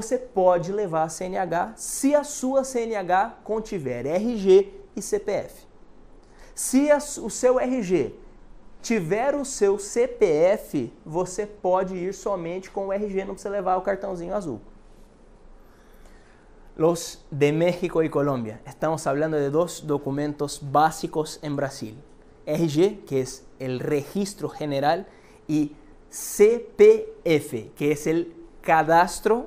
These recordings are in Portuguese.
você pode levar a CNH se a sua CNH contiver RG e CPF. Se a, o seu RG tiver o seu CPF, você pode ir somente com o RG, não precisa levar o cartãozinho azul. Los de México y Colombia. Estamos falando de dos documentos básicos em Brasil. RG, que é o registro general, e CPF, que é o cadastro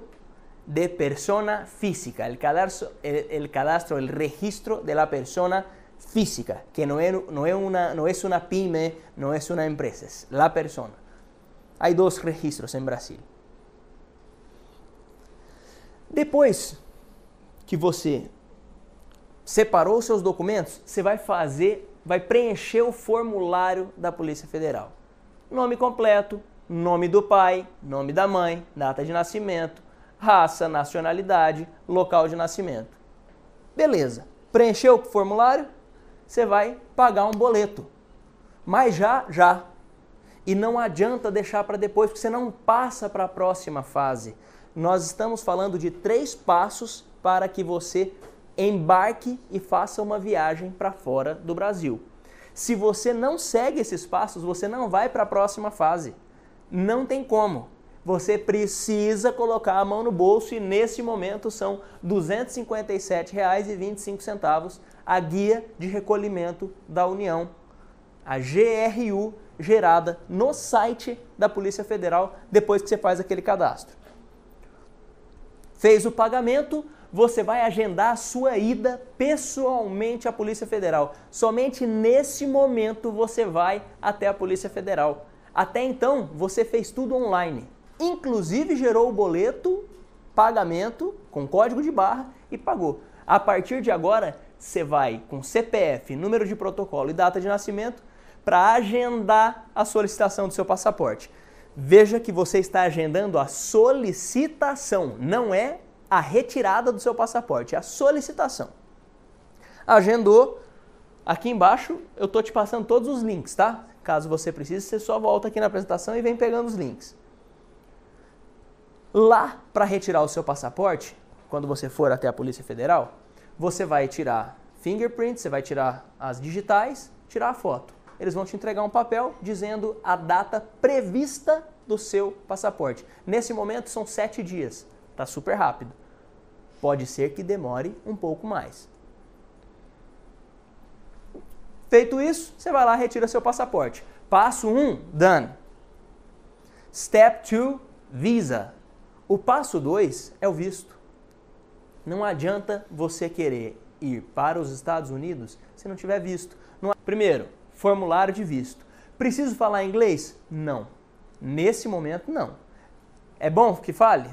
de persona física, el cadastro, el, el, cadastro, el registro de la persona física, que no es, no, es una, no es una pyme, no es una empresa, es la persona. Hay dos registros en Brasil. Depois que você separou seus documentos, você vai fazer, vai preencher o formulário da Polícia Federal. Nome completo, nome do pai, nome da mãe, data de nascimento, raça, nacionalidade, local de nascimento. Beleza. Preencheu o formulário? Você vai pagar um boleto. Mas já, já. E não adianta deixar para depois, porque você não passa para a próxima fase. Nós estamos falando de três passos para que você embarque e faça uma viagem para fora do Brasil. Se você não segue esses passos, você não vai para a próxima fase. Não tem como você precisa colocar a mão no bolso e nesse momento são R$ 257,25 a guia de recolhimento da União, a GRU gerada no site da Polícia Federal depois que você faz aquele cadastro. Fez o pagamento, você vai agendar a sua ida pessoalmente à Polícia Federal. Somente nesse momento você vai até a Polícia Federal. Até então, você fez tudo online inclusive gerou o boleto, pagamento com código de barra e pagou. A partir de agora, você vai com CPF, número de protocolo e data de nascimento para agendar a solicitação do seu passaporte. Veja que você está agendando a solicitação, não é a retirada do seu passaporte, é a solicitação. Agendou, aqui embaixo eu estou te passando todos os links, tá? Caso você precise, você só volta aqui na apresentação e vem pegando os links. Lá para retirar o seu passaporte, quando você for até a Polícia Federal, você vai tirar fingerprint, você vai tirar as digitais, tirar a foto. Eles vão te entregar um papel dizendo a data prevista do seu passaporte. Nesse momento são sete dias, tá super rápido. Pode ser que demore um pouco mais. Feito isso, você vai lá retira seu passaporte. Passo 1, um, done. Step 2, visa. O passo 2 é o visto. Não adianta você querer ir para os Estados Unidos se não tiver visto. É- Primeiro, formulário de visto. Preciso falar inglês? Não. Nesse momento, não. É bom que fale?